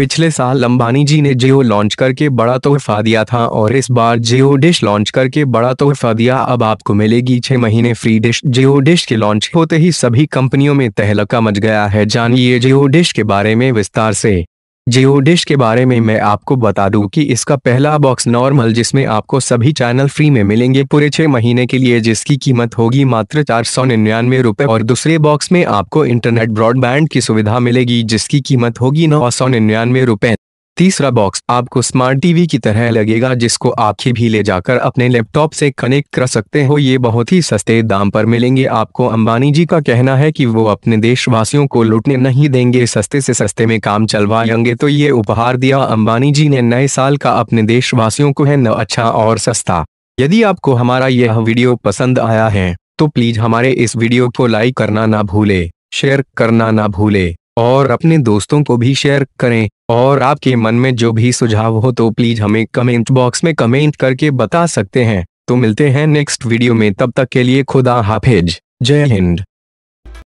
पिछले साल अंबानी जी ने जियो लॉन्च करके बड़ा तोहफा दिया था और इस बार जियो डिश लॉन्च करके बड़ा तोहफा दिया अब आपको मिलेगी छह महीने फ्री डिश जियो डिश के लॉन्च होते ही सभी कंपनियों में तहलका मच गया है जानिए जियो डिश के बारे में विस्तार से जियो डिश के बारे में मैं आपको बता दूं कि इसका पहला बॉक्स नॉर्मल जिसमें आपको सभी चैनल फ्री में मिलेंगे पूरे छह महीने के लिए जिसकी कीमत होगी मात्र चार सौ निन्यानवे रूपए और दूसरे बॉक्स में आपको इंटरनेट ब्रॉडबैंड की सुविधा मिलेगी जिसकी कीमत होगी नौ सौ निन्यानवे रूपए तीसरा बॉक्स आपको स्मार्ट टीवी की तरह लगेगा जिसको ही भी ले जाकर अपने लैपटॉप से कनेक्ट कर सकते हो ये बहुत ही सस्ते दाम पर मिलेंगे आपको अंबानी जी का कहना है कि वो अपने देशवासियों को लुटने नहीं देंगे सस्ते से सस्ते में काम चलवाएंगे तो ये उपहार दिया अंबानी जी ने नए साल का अपने देशवासियों को है न अच्छा और सस्ता यदि आपको हमारा यह वीडियो पसंद आया है तो प्लीज हमारे इस वीडियो को लाइक करना ना भूले शेयर करना ना भूले और अपने दोस्तों को भी शेयर करें और आपके मन में जो भी सुझाव हो तो प्लीज हमें कमेंट बॉक्स में कमेंट करके बता सकते हैं तो मिलते हैं नेक्स्ट वीडियो में तब तक के लिए खुदा हाफिज जय हिंद